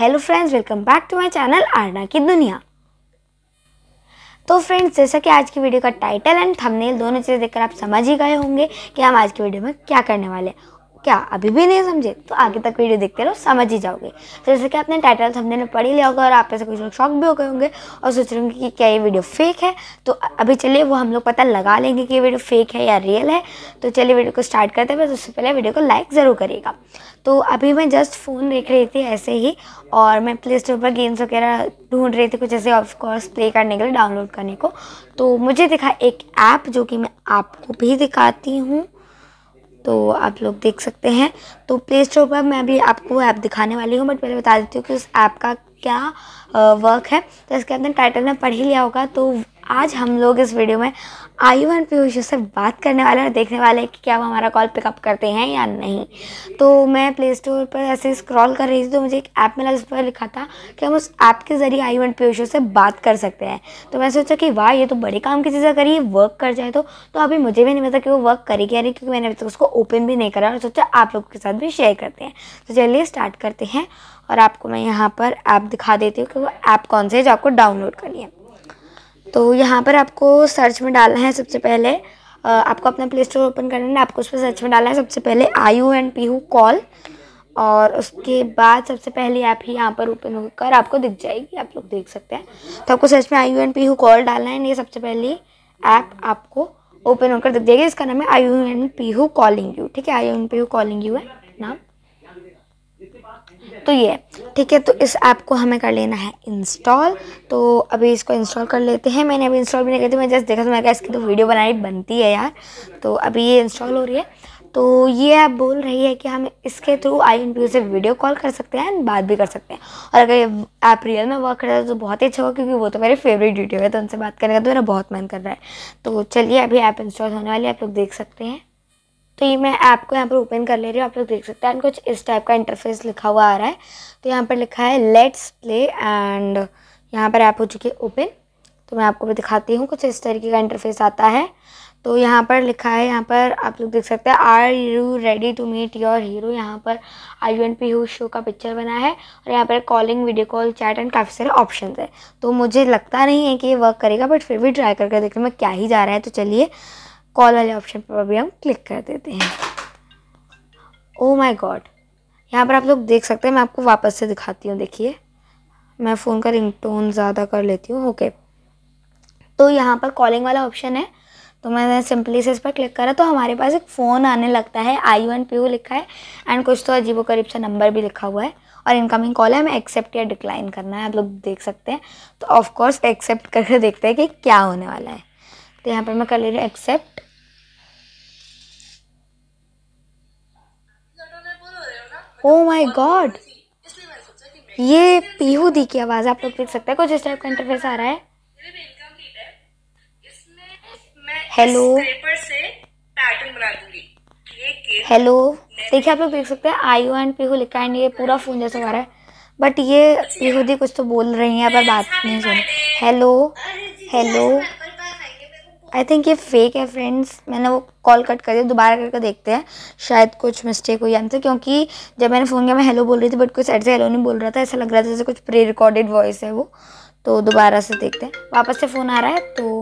hello friends welcome back to my channel Aarna की दुनिया तो फ्रेंड्स जैसा कि आज की वीडियो का टाइटल एंड थंबनेल दोनों चीज़ें देखकर आप समझ ही गए होंगे कि हम आज की वीडियो में क्या करने वाले हैं क्या अभी भी नहीं समझे तो आगे तक वीडियो देखते रहो समझ ही जाओगे तो जैसे कि आपने टाइटल में पढ़ ही लिया होगा और आप ऐसे कुछ लोग शौक भी हो गए होंगे और सोच रहे होंगे कि क्या ये वीडियो फेक है तो अभी चलिए वो हम लोग पता लगा लेंगे कि ये वीडियो फेक है या रियल है तो चलिए वीडियो को स्टार्ट करते हैं बस उससे पहले वीडियो को लाइक ज़रूर करिएगा तो अभी मैं जस्ट फ़ोन देख रही थी ऐसे ही और मैं प्ले स्टोर पर गेम्स वगैरह ढूंढ रही थी कुछ ऐसे ऑफकोर्स प्ले करने के लिए डाउनलोड करने को तो मुझे दिखा एक ऐप जो कि मैं आपको भी दिखाती हूँ तो आप लोग देख सकते हैं तो प्ले स्टोर पर मैं अभी आपको ऐप दिखाने वाली हूँ बट पहले बता देती हूँ कि उस ऐप का क्या वर्क है तो इसके अंदर टाइटल में पढ़ ही लिया होगा तो आज हम लोग इस वीडियो में आयु एंड पीयूष से बात करने वाले हैं और देखने वाले हैं कि क्या वो हमारा कॉल पिकअप करते हैं या नहीं तो मैं प्ले स्टोर पर ऐसे स्क्रॉल कर रही थी तो मुझे एक ऐप मिला जिस पर लिखा था कि हम उस ऐप के ज़रिए आयु एंड पीयूष से बात कर सकते हैं तो मैं सोचा कि वाह ये तो बड़े काम की चीज़ें करिए वर्क कर जाए तो, तो अभी मुझे भी नहीं पता कि वो वर्क करेगी या नहीं क्योंकि मैंने अभी तक उसको ओपन भी नहीं करा और सोचा आप लोगों के साथ भी शेयर करते हैं तो चलिए स्टार्ट करते हैं और आपको मैं यहाँ पर ऐप दिखा देती हूँ कि वो ऐप कौन सी है जो आपको डाउनलोड करनी है तो यहाँ पर आपको सर्च में डालना है सबसे पहले आपको अपना प्ले स्टोर ओपन करना है आपको उस पर सर्च में डालना है सबसे पहले I U and P U call और उसके बाद सबसे पहले ऐप ही यहाँ पर ओपन होकर आपको दिख जाएगी आप लोग देख सकते हैं तो आपको सर्च में I U and P U call डालना है ये सबसे पहले ऐप आपको ओपन होकर दिख जाएगी इसका नाम है I U and P U calling U ठीक है I U and P U calling U है नाम तो ये ठीक है तो इस ऐप को हमें कर लेना है इंस्टॉल तो अभी इसको इंस्टॉल कर लेते हैं मैंने अभी इंस्टॉल भी नहीं करती मैं जस्ट देखा तो मैं क्या इसकी तो वीडियो बनानी बनती है यार तो अभी ये इंस्टॉल हो रही है तो ये ऐप बोल रही है कि हम इसके थ्रू आई से वीडियो कॉल कर सकते हैं एंड बात भी कर सकते हैं और अगर ये ऐप रियल में वर्क करता है तो बहुत ही अच्छा होगा क्योंकि वो तो मेरे फेवरेट ड्यूटी है तो उनसे बात करने का तो मेरा बहुत मन कर रहा है तो चलिए अभी ऐप इंस्टॉल होने वाली है आप लोग देख सकते हैं तो ये मैं ऐप को यहाँ पर ओपन कर ले रही हूँ आप लोग देख सकते हैं कुछ इस टाइप का इंटरफेस लिखा हुआ आ रहा है तो यहाँ पर लिखा है लेट्स प्ले एंड यहाँ पर ऐप हो चुकी है ओपन तो मैं आपको भी दिखाती हूँ कुछ इस तरीके का इंटरफेस आता है तो यहाँ पर लिखा है यहाँ पर आप लोग देख सकते हैं are you ready to meet your hero यहाँ पर I U N P who show का पिक्चर बना है और यहाँ पर calling video call chat and काफ़ी सारे ऑप्शन है तो मुझे लगता नहीं है कि ये वर्क करेगा बट फिर भी ट्राई करके देखने में क्या ही जा रहा है तो चलिए कॉल वाले ऑप्शन पर भी हम क्लिक कर देते हैं ओ माय गॉड यहाँ पर आप लोग देख सकते हैं मैं आपको वापस से दिखाती हूँ देखिए मैं फ़ोन का रिंगटोन ज़्यादा कर लेती हूँ ओके तो यहाँ पर कॉलिंग वाला ऑप्शन है तो मैंने सिंपली से इस पर क्लिक करा तो हमारे पास एक फ़ोन आने लगता है आई वन पी लिखा है एंड कुछ तो अजीबो करीब सा नंबर भी लिखा हुआ है और इनकमिंग कॉल है हमें एक्सेप्ट या डिक्लाइन करना है आप लोग देख सकते हैं तो ऑफ़ कोर्स एक्सेप्ट करके देखते हैं कि क्या होने वाला है तो यहाँ पर मैं कर ले रही हूँ एक्सेप्ट ओ माय गॉड ये पीहू दी की आवाज़ आप लोग देख सकते हैं कुछ इस टाइप का इंटरफेस आ रहा है हेलो हेलो देखिए आप लोग देख सकते हैं आयु एंड पीहू लिखा एंड ये पूरा फ़ोन जैसा आ रहा है बट ये पीहू दी कुछ तो बोल रही है पर बात नहीं सुन हेलो हेलो आई थिंक ये फेक है फ्रेंड्स मैंने वो कॉल कट कर दिया दोबारा करके देखते हैं शायद कुछ मिस्टेक हुई हमसे क्योंकि जब मैंने फ़ोन किया मैं हेलो बोल रही थी बट कोई साइड से हेलो नहीं बोल रहा था ऐसा लग रहा था जैसे कुछ प्री रिकॉर्डेड वॉइस है वो तो दोबारा से देखते हैं वापस से फ़ोन आ रहा है तो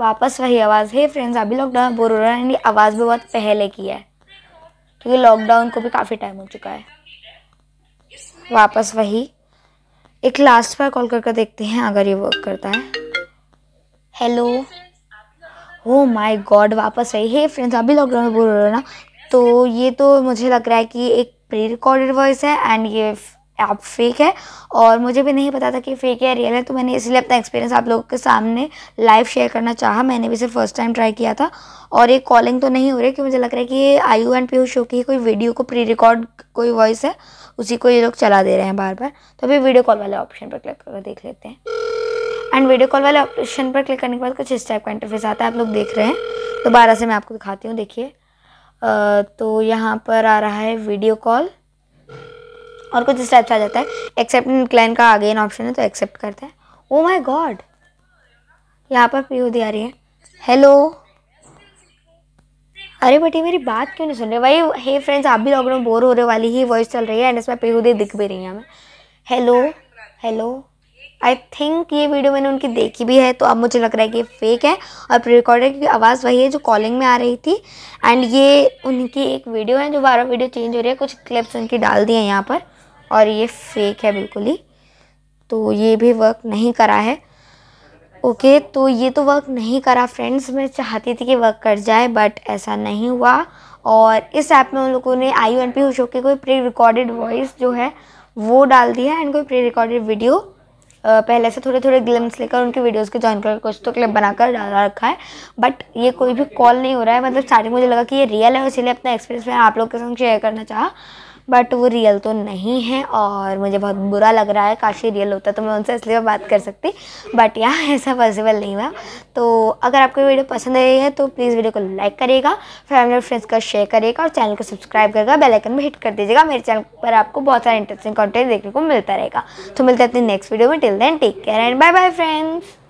वापस वही आवाज़ है फ्रेंड्स अभी लॉकडाउन बोल बोर हो रहा है आवाज़ भी बहुत पहले की है क्योंकि लॉकडाउन को भी काफ़ी टाइम हो चुका है वापस वही एक लास्ट बार कॉल करके देखते हैं अगर ये वर्क करता है हेलो हो माय गॉड वापस आई हे फ्रेंड्स अभी लोग बोल रहे हो ना तो ये तो मुझे लग रहा है कि एक प्री रिकॉर्डेड वॉइस है एंड ये ऐप फेक है और मुझे भी नहीं पता था कि फेक है रियल है तो मैंने इसलिए अपना एक्सपीरियंस आप लोगों के सामने लाइव शेयर करना चाहा मैंने भी इसे फर्स्ट टाइम ट्राई किया था और ये कॉलिंग तो नहीं हो रही क्योंकि मुझे लग रहा है कि ये आयु एंड पी शो की कोई वीडियो को प्री रिकॉर्ड कोई वॉइस है उसी को ये लोग चला दे रहे हैं बार बार तो अभी वीडियो कॉल वाले ऑप्शन पर क्लिक करके देख लेते हैं एंड वीडियो कॉल वाले ऑप्शन पर क्लिक करने के बाद कुछ इस टाइप का इंटरफेस आता है आप लोग देख रहे हैं दोबारा से मैं आपको दिखाती हूँ देखिए तो यहाँ पर आ रहा है वीडियो कॉल और कुछ इस टाइप से आ जाता है एक्सेप्ट क्लाइन का अगेन ऑप्शन है तो एक्सेप्ट करते हैं ओ माई गॉड यहाँ पर पी आ रही है हेलो अरे बेटी मेरी बात क्यों नहीं सुन रहे भाई हे फ्रेंड्स आप भी लॉकडाउन बोर हो रहे वाली ही वॉइस चल रही है एंड इसमें पेहूदी दिख भी रही है हमें हेलो हेलो आई थिंक ये वीडियो मैंने उनकी देखी भी है तो अब मुझे लग रहा है कि फेक है और प्री रिकॉर्डेड की आवाज़ वही है जो कॉलिंग में आ रही थी एंड ये उनकी एक वीडियो है जो बारह वीडियो चेंज हो रही है कुछ क्लिप्स उनकी डाल दी हैं यहाँ पर और ये फेक है बिल्कुल ही तो ये भी वर्क नहीं करा है ओके okay, तो ये तो वर्क नहीं करा फ्रेंड्स मैं चाहती थी कि वर्क कर जाए बट ऐसा नहीं हुआ और इस ऐप में उन लोगों ने आई यू एन पी होशो की कोई प्री रिकॉर्डेड वॉइस जो है वो डाल दिया है एंड कोई प्री रिकॉर्डेड वीडियो पहले से थोड़े थोड़े ग्लिम्स लेकर उनके वीडियोस के ज्वाइन कर कुछ तो क्लिप बनाकर डाल रखा है बट ये कोई भी कॉल नहीं हो रहा है मतलब स्टार्टिंग मुझे लगा कि ये रियल है इसीलिए अपना एक्सपीरियंस मैं आप लोग के संग शेयर करना चाहा बट वो रियल तो नहीं है और मुझे बहुत बुरा लग रहा है काशी रियल होता तो मैं उनसे इसलिए बात कर सकती बट या ऐसा पॉसिबल नहीं हुआ तो अगर आपको वीडियो पसंद आई है तो प्लीज़ वीडियो को लाइक करिएगा फैमिली और फ्रेंड्स का शेयर करिएगा और चैनल को सब्सक्राइब करेगा बेलाइकन भी हिट कर दीजिएगा मेरे चैनल पर आपको बहुत सारा इंटरेस्टिंग कॉन्टेंट देखने को मिलता रहेगा तो मिलते हैं अपनी नेक्स्ट वीडियो में till then take care and bye bye friends